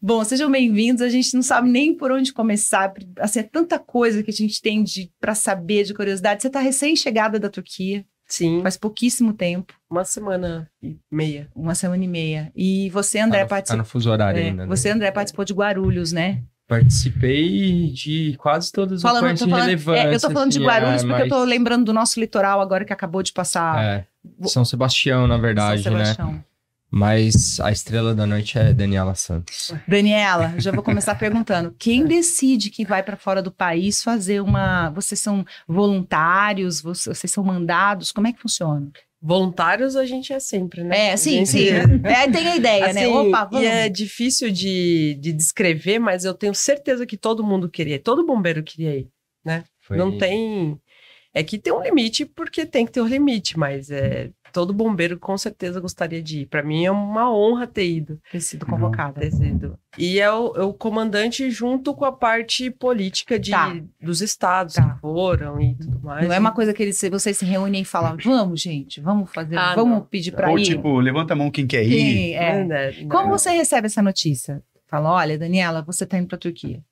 Bom, sejam bem-vindos. A gente não sabe nem por onde começar. Assim, é tanta coisa que a gente tem para saber, de curiosidade. Você está recém-chegada da Turquia. Sim. Faz pouquíssimo tempo. Uma semana e meia. Uma semana e meia. E você, André, tá participou. Tá no fuso horário é, ainda. Né? Você, André, participou de Guarulhos, né? Participei de quase todas as falando, falando, relevantes. É, eu tô assim, falando de é, Guarulhos é, porque mas... eu tô lembrando do nosso litoral agora que acabou de passar. É, São Sebastião, na verdade, São né? Sebastião. né? Mas a estrela da noite é Daniela Santos. Daniela, já vou começar perguntando: quem decide que vai para fora do país fazer uma. Vocês são voluntários? Vocês são mandados? Como é que funciona? Voluntários a gente é sempre, né? É, sim, gente... sim. É, tem a ideia, né? assim, né? Opa, vamos. E é difícil de, de descrever, mas eu tenho certeza que todo mundo queria todo bombeiro queria ir, né? Foi... Não tem. É que tem um limite, porque tem que ter um limite, mas é, todo bombeiro com certeza gostaria de ir. Para mim é uma honra ter ido, ter sido uhum. convocada. Ter sido. E é o, é o, comandante junto com a parte política de, tá. dos estados tá. que foram e tudo uhum. mais. Não é né? uma coisa que eles, vocês se reúnem e falam, vamos, gente, vamos fazer, ah, vamos não. pedir para ir. Ou tipo, levanta a mão quem quer ir. É. Não, não, Como você recebe essa notícia? Fala, olha, Daniela, você está indo para a Turquia.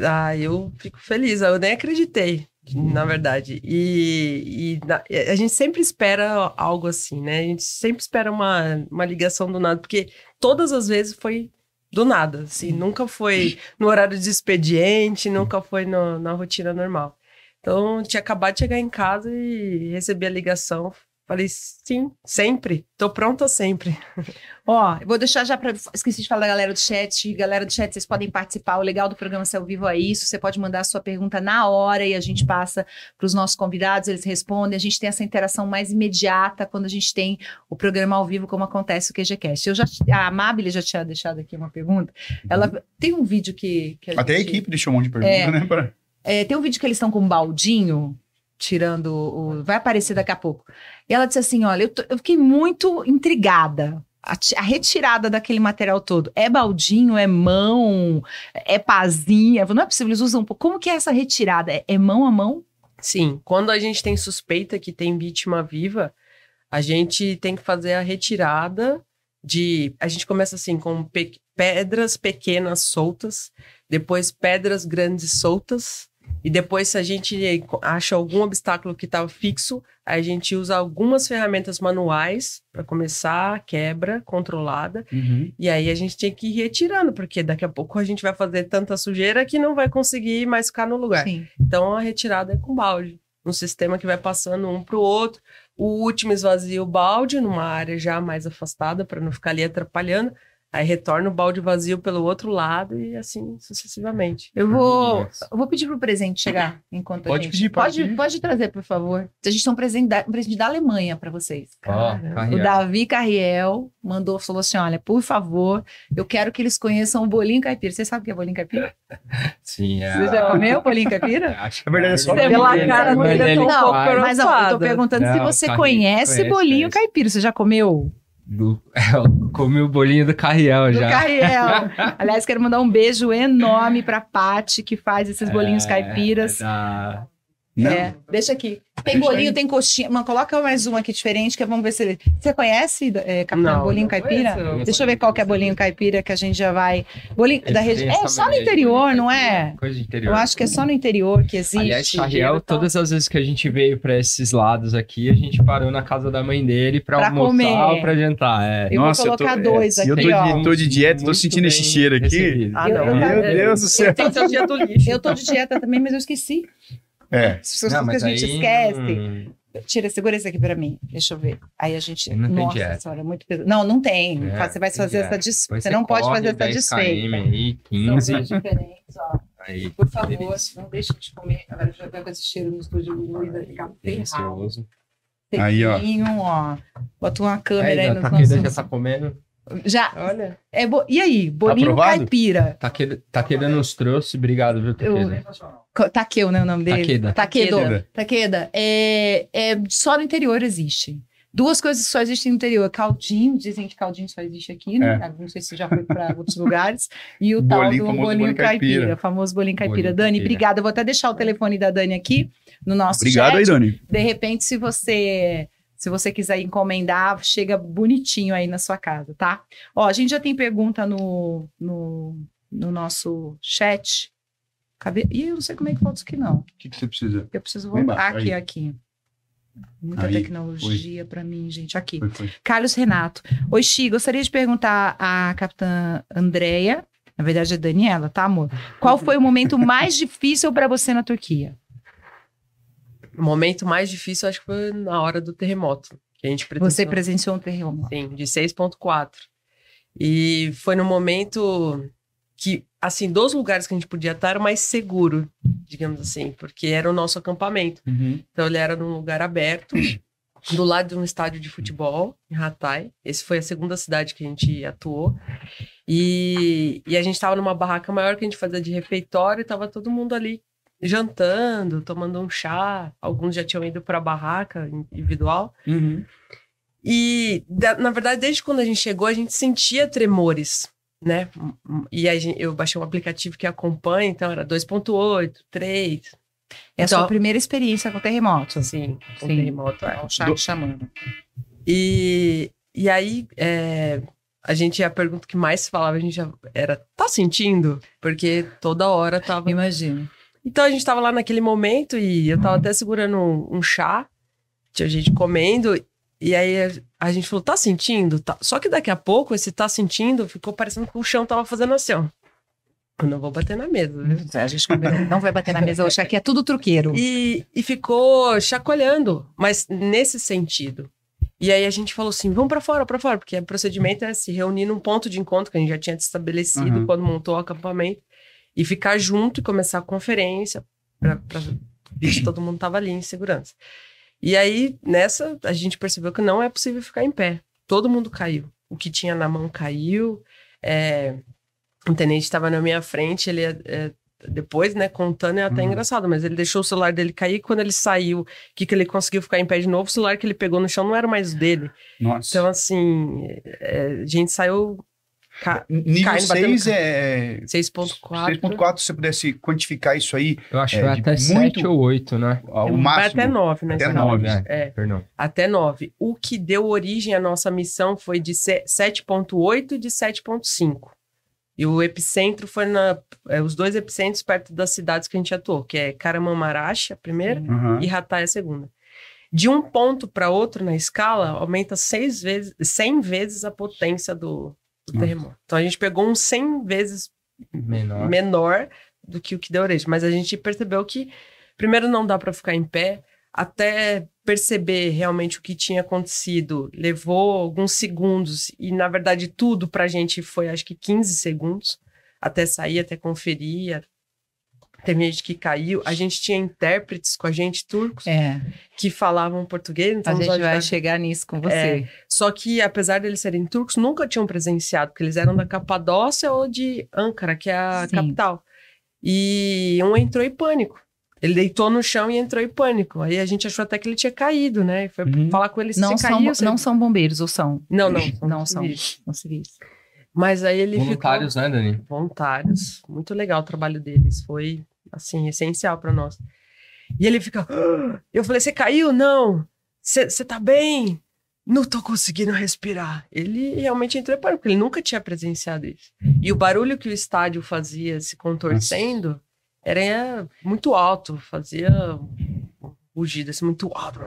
Ah, eu fico feliz. Eu nem acreditei na uhum. verdade. E, e na, a gente sempre espera algo assim, né? A gente sempre espera uma, uma ligação do nada, porque todas as vezes foi do nada, assim, nunca foi no horário de expediente, nunca foi no, na rotina normal. Então, tinha acabado de chegar em casa e receber a ligação, Falei, sim, sempre. Tô pronta sempre. Ó, vou deixar já para. Esqueci de falar da galera do chat. Galera do chat, vocês podem participar. O legal do programa ao Vivo é isso. Você pode mandar a sua pergunta na hora e a gente passa para os nossos convidados, eles respondem. A gente tem essa interação mais imediata quando a gente tem o programa ao vivo, como acontece o QGCast. Eu já, a Amabile já tinha deixado aqui uma pergunta. Ela uhum. tem um vídeo que. que a Até gente... a equipe deixou um monte de pergunta, é, né? Pra... É, tem um vídeo que eles estão com um baldinho tirando o. Vai aparecer daqui a pouco. E ela disse assim: olha, eu, tô, eu fiquei muito intrigada. A, a, retirada daquele material todo é baldinho, é mão, é pazinha. Não é possível, eles usam. Como que é essa retirada? É, é mão a mão? Sim, quando a gente tem suspeita que tem vítima viva, a gente tem que fazer a retirada de. A gente começa assim com pe... pedras pequenas soltas, depois pedras grandes soltas, e depois, se a gente acha algum obstáculo que está fixo, a gente usa algumas ferramentas manuais para começar a quebra controlada. Uhum. E aí a gente tem que ir retirando, porque daqui a pouco a gente vai fazer tanta sujeira que não vai conseguir mais ficar no lugar. Sim. Então a retirada é com balde. Um sistema que vai passando um para o outro. O último esvazia o balde numa área já mais afastada para não ficar ali atrapalhando Aí retorna o balde vazio pelo outro lado e assim sucessivamente. Eu vou, eu vou pedir pro presente chegar enquanto pode a gente... Pedir, pode, pode, pode trazer, por favor. A gente tem um presente da, um presente da Alemanha para vocês. o Davi Carriel mandou, falou assim, olha, por favor, eu quero que eles conheçam o bolinho caipira. Você sabe o que é bolinho caipira? Sim, é. Você já comeu bolinho caipira? Acho que é verdade, é só Pela é cara dele, é um não, mas eu tô perguntando não, se você conhece, conhece bolinho conhece. caipira. Você já comeu? Do, eu comi o bolinho do Carriel do já. Do Carriel. Aliás, quero mandar um beijo enorme pra Pati, que faz esses bolinhos é, caipiras. É da... Não. É, deixa aqui. Tem deixa bolinho, aí. tem coxinha. Mano, coloca mais uma aqui diferente, que é, vamos ver se Você conhece é, capitão, não, bolinho não caipira? Conheço, não. Deixa eu ver qual que é bolinho caipira que a gente já vai. Bolinho da é região. É só no interior, não é? Coisa de interior. Eu acho que é só no interior que existe. Aliás, Charriel, então. todas as vezes que a gente veio para esses lados aqui, a gente parou na casa da mãe dele para almoçar para ou pra jantar. É. Eu Nossa, vou colocar eu tô, é, dois é, aqui. Eu tô, ó. De, tô de dieta, tô sentindo esse cheiro aqui. Ah, não. Meu Deus do céu. Eu tô de então. dieta também, mas eu esqueci. É. As pessoas não, que a gente aí... esquece. Hum. Tira, segura isso aqui pra mim. Deixa eu ver. Aí a gente. Não nossa tem senhora, muito pesado. Não, não tem. É, você vai fazer essa desfeita. Você não pode fazer essa desfeita. Aí, 15. São diferentes, ó. Aí, Por favor, delícia. não deixe de comer. Agora já tá com esse cheiro no estúdio vai ficar bem ferrado. Aí, ó. ó. Bota uma câmera aí, aí nos nossos... já tá comendo. Já. Olha. É bo... E aí, bolinho tá caipira. Taqueda, tá Taqueda tá nos trouxe. Obrigado, viu, Taqueda? Eu... Taqueu, né, o nome dele? Taqueda. Taqueda. Taqueda. É... é... Só no interior existe. Duas coisas só existem no interior. Caldinho, dizem que caldinho só existe aqui, né? É. Não sei se já foi para outros lugares. E o bolinho, tal do bolinho, caipira. caipira. Famoso bolinho caipira. Bolinho Dani, obrigada. vou até deixar o telefone da Dani aqui no nosso Obrigado chat. Obrigado aí, Dani. De repente, se você se você quiser encomendar, chega bonitinho aí na sua casa, tá? Ó, a gente já tem pergunta no, no, no nosso chat. Cabe... Ih, eu não sei como é que falta isso aqui, não. O que, que, você precisa? Eu preciso voltar aqui, aí. aqui. Muita aí, tecnologia para mim, gente. Aqui. Foi, foi. Carlos Renato. Oi, Xi, gostaria de perguntar à capitã Andréia, na verdade é Daniela, tá, amor? Qual foi o momento mais difícil para você na Turquia? O momento mais difícil, acho que foi na hora do terremoto. Que a gente presenciou. Você presenciou um terremoto? Sim, de 6,4. E foi no momento que, assim, dos lugares que a gente podia estar, era mais seguro, digamos assim, porque era o nosso acampamento. Uhum. Então, ele era num lugar aberto, do lado de um estádio de futebol, em Hatay. Esse foi a segunda cidade que a gente atuou. E, e a gente estava numa barraca maior que a gente fazia de refeitório e estava todo mundo ali jantando, tomando um chá. Alguns já tinham ido para a barraca individual. Uhum. E, na verdade, desde quando a gente chegou, a gente sentia tremores, né? E eu baixei um aplicativo que acompanha, então era 2.8, 3. É então, a sua então, primeira experiência com terremoto. Sim, com sim. terremoto. É, é um chá Do... chamando. E, e aí, é, a gente, a pergunta que mais se falava, a gente já era, tá sentindo? Porque toda hora tava... imagina então a gente tava lá naquele momento e eu tava até segurando um, um chá, tinha gente comendo, e aí a, a gente falou, tá sentindo? Tá. Só que daqui a pouco esse tá sentindo ficou parecendo que o chão tava fazendo assim, ó. Eu não vou bater na mesa. É, a gente não vai bater na mesa hoje, aqui é tudo truqueiro. E, e ficou chacoalhando, mas nesse sentido. E aí a gente falou assim, vamos para fora, para fora, porque o procedimento é se reunir num ponto de encontro que a gente já tinha estabelecido uhum. quando montou o acampamento e ficar junto e começar a conferência para ver se todo mundo estava ali em segurança. E aí, nessa, a gente percebeu que não é possível ficar em pé. Todo mundo caiu. O que tinha na mão caiu. É, o tenente estava na minha frente, ele é, depois, né, contando é até hum. engraçado, mas ele deixou o celular dele cair, quando ele saiu, que que ele conseguiu ficar em pé de novo, o celular que ele pegou no chão não era mais dele. Nossa. Então, assim, é, a gente saiu Ca... É, nível 6 é. 6,4. É 6,4, se eu pudesse quantificar isso aí. Eu acho é que é, até muito... 7 ou 8, né? O máximo. Vai até 9, né? Até 9, né? É. Perdão. Até 9. O que deu origem à nossa missão foi de 7,8 e de 7,5. E o epicentro foi na. É, os dois epicentros perto das cidades que a gente atuou, que é Caramamaracha, a primeira, uhum. e Ratay, a segunda. De um ponto para outro na escala, aumenta seis vezes, 100 vezes a potência do, né? do terremoto. Então a gente pegou um 100 vezes menor. menor do que o que deu origem. Mas a gente percebeu que, primeiro, não dá para ficar em pé. Até perceber realmente o que tinha acontecido levou alguns segundos. E, na verdade, tudo para a gente foi, acho que, 15 segundos. Até sair, até conferir, teve gente que caiu. A gente tinha intérpretes com a gente, turcos, é. que falavam português. Então a gente vai chegar nisso com é. você. É. Só que, apesar deles serem turcos, nunca tinham presenciado, porque eles eram da Capadócia ou de Âncara, que é a Sim. capital. E um entrou em pânico. Ele deitou no chão e entrou em pânico. Aí a gente achou até que ele tinha caído, né? Foi uhum. falar com ele se não são, Não são bombeiros, ou são? Não, não. não são. Não civis. Mas aí ele Voluntários, ficou... né, Dani? Voluntários. Muito legal o trabalho deles. Foi assim, essencial para nós. E ele fica. Ah! Eu falei: Você caiu? Não. Você tá bem? Não tô conseguindo respirar. Ele realmente entrou em pânico, porque ele nunca tinha presenciado isso. E o barulho que o estádio fazia se contorcendo era é, muito alto, fazia rugidas assim, muito alto.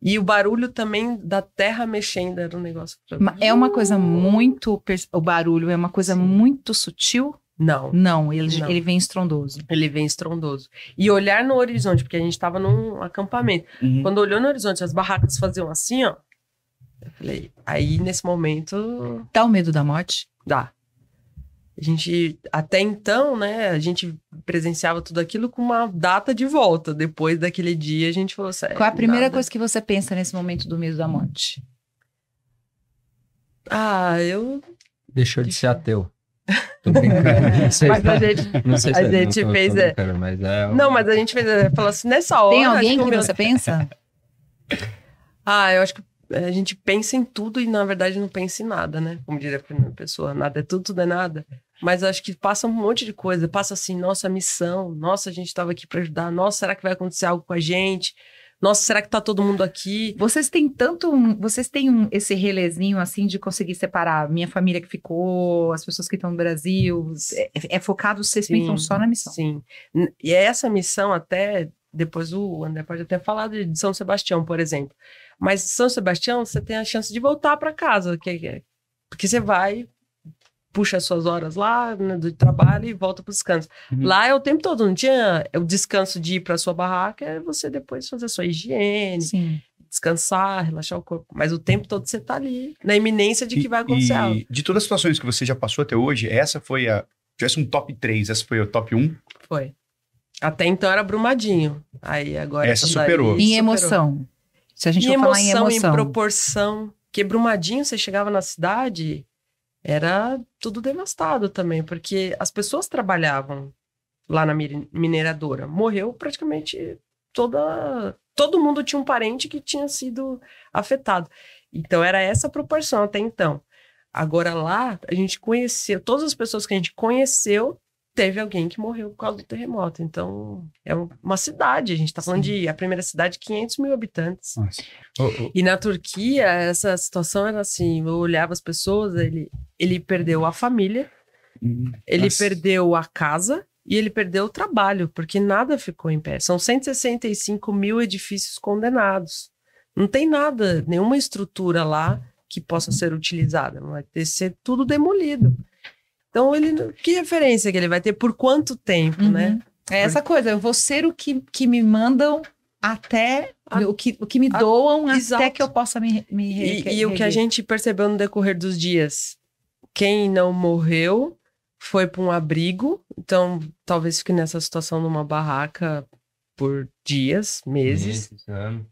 E o barulho também da terra mexendo era um negócio. É uma coisa muito. O barulho é uma coisa Sim. muito sutil não. Não, ele, não. ele vem estrondoso. Ele vem estrondoso. E olhar no horizonte, porque a gente estava num acampamento. Uhum. Quando olhou no horizonte, as barracas faziam assim, ó. Eu falei, aí nesse momento. Dá o medo da morte? Dá. A gente, até então, né, a gente presenciava tudo aquilo com uma data de volta. Depois daquele dia, a gente falou sério. Qual a primeira nada. coisa que você pensa nesse momento do medo da morte? Ah, eu. Deixou de ser ateu a gente, não sei se a gente fez. É. mas é Não, mas a gente fez. É, falou assim, nessa hora. Tem alguém que, que você assim. pensa? ah, eu acho que a gente pensa em tudo e na verdade não pensa em nada, né? Como diria a primeira pessoa, nada é tudo, tudo é nada. Mas acho que passa um monte de coisa. Passa assim, nossa missão, nossa, a gente estava aqui para ajudar, nossa, será que vai acontecer algo com a gente? nossa, será que tá todo mundo aqui? Vocês têm tanto, vocês têm um, esse relezinho assim de conseguir separar minha família que ficou, as pessoas que estão no Brasil, é, é, é focado, vocês sim, pensam só na missão. Sim. E essa missão até depois o André pode até falar de, São Sebastião, por exemplo. Mas São Sebastião, você tem a chance de voltar para casa, que, é, porque você vai puxa as suas horas lá né, do trabalho e volta para o descanso. Uhum. Lá é o tempo todo, não tinha o descanso de ir para sua barraca, é você depois fazer a sua higiene, Sim. descansar, relaxar o corpo. Mas o tempo todo você tá ali, na iminência de que e, vai acontecer algo. De todas as situações que você já passou até hoje, essa foi a. Tivesse um top 3, essa foi o top 1? Foi. Até então era Brumadinho. Aí agora. Essa tá superou. em superou. emoção. Se a gente em for emoção, falar em emoção. Em proporção. Que Brumadinho, você chegava na cidade, era tudo devastado também, porque as pessoas trabalhavam lá na mineradora. Morreu praticamente toda. Todo mundo tinha um parente que tinha sido afetado. Então, era essa proporção até então. Agora lá, a gente conheceu, todas as pessoas que a gente conheceu teve alguém que morreu por causa do terremoto. Então, é uma cidade. A gente está falando de a primeira cidade, 500 mil habitantes. Oh, oh. E na Turquia, essa situação era assim: eu olhava as pessoas, ele, ele perdeu a família, hum, ele perdeu a casa. E ele perdeu o trabalho, porque nada ficou em pé. São 165 mil edifícios condenados. Não tem nada, nenhuma estrutura lá que possa ser utilizada. Vai ter que ser tudo demolido. Então, ele, que referência que ele vai ter? Por quanto tempo, né? uhum. né? É essa coisa, eu vou ser o que, que me mandam até a, o, que, o que me a, doam exato. até que eu possa me, me re, e, e, o que a gente percebeu no decorrer dos dias. Quem não morreu foi para um abrigo, então talvez fique nessa situação numa barraca por dias, meses. meses anos. É.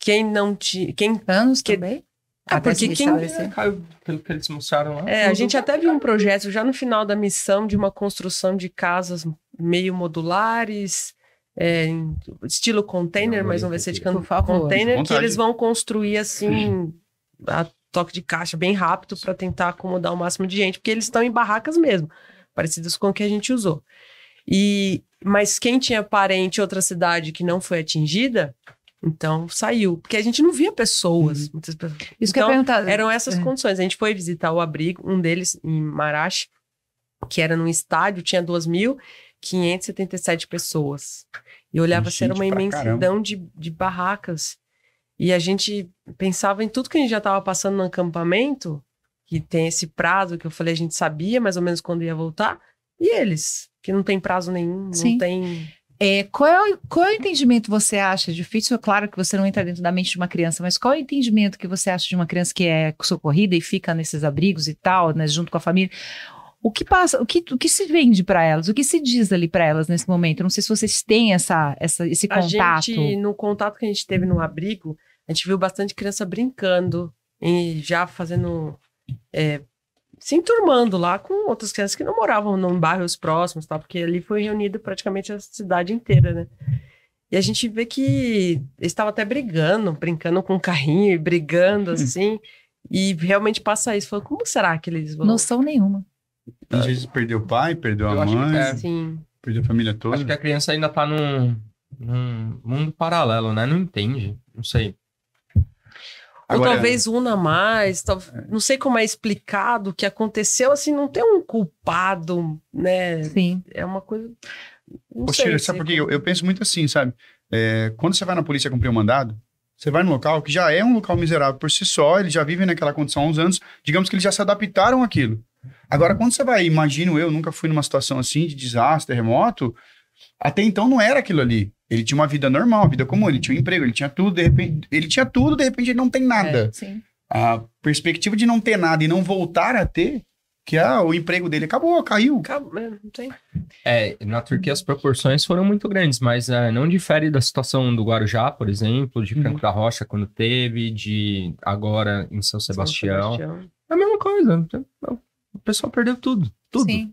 Quem não tinha. Quem, anos que, também? É, até porque quem pelo que eles mostraram lá. É, a gente até viu um projeto já no final da missão de uma construção de casas meio modulares, é, estilo container, não, mas não vai ser de é canto container, que eles vão construir assim a toque de caixa bem rápido para tentar acomodar o máximo de gente, porque eles estão em barracas mesmo, parecidas com o que a gente usou. E mas quem tinha parente em outra cidade que não foi atingida, então saiu, porque a gente não via pessoas. Uhum. Muitas pessoas. Isso então, que eu então, perguntava. Eram essas é. condições. A gente foi visitar o abrigo, um deles em Marache, que era num estádio, tinha 2.577 pessoas. E olhava assim, era uma imensidão de, de barracas. E a gente pensava em tudo que a gente já estava passando no acampamento, que tem esse prazo que eu falei, a gente sabia mais ou menos quando ia voltar, e eles, que não tem prazo nenhum, Sim. não tem. É, qual, é, qual é o entendimento você acha é difícil? É claro que você não entra dentro da mente de uma criança, mas qual é o entendimento que você acha de uma criança que é socorrida e fica nesses abrigos e tal, né, junto com a família? O que passa, o que, o que se vende para elas, o que se diz ali para elas nesse momento? não sei se vocês têm essa, essa, esse contato. Gente, no contato que a gente teve no abrigo, a gente viu bastante criança brincando e já fazendo é, se enturmando lá com outras crianças que não moravam num bairros próximos, tá? porque ali foi reunido praticamente a cidade inteira, né? E a gente vê que eles estavam até brigando, brincando com o carrinho e brigando hum. assim. e realmente passa isso. Falou, como será que eles vão. Noção nenhuma. Às vezes perdeu o pai, perdeu Eu a mãe, é. perdeu a família toda. Acho que a criança ainda tá num, num mundo paralelo, né? Não entende. Não sei. Agora, Ou talvez é. una mais, tal... É. não sei como é explicado o que aconteceu, assim, não tem um culpado, né? Sim. É uma coisa. Não Poxa, sei, sabe por quê? Eu, eu, penso muito assim, sabe? É, quando você vai na polícia cumprir o um mandado, você vai num local que já é um local miserável por si só, eles já vivem naquela condição há uns anos, digamos que eles já se adaptaram àquilo. Agora, quando você vai, imagino eu, nunca fui numa situação assim de desastre, terremoto, até então não era aquilo ali. Ele tinha uma vida normal, uma vida comum, ele tinha um emprego, ele tinha tudo, de repente, ele tinha tudo, de repente ele não tem nada. É, sim. A perspectiva de não ter nada e não voltar a ter, que ah, o emprego dele acabou, caiu. Acabou, é, não tem. É, na Turquia as proporções foram muito grandes, mas é, não difere da situação do Guarujá, por exemplo, de Franco uhum. da Rocha quando teve, de agora em São Sebastião. São Sebastião. É a mesma coisa. Então, o pessoal perdeu tudo, tudo. Sim.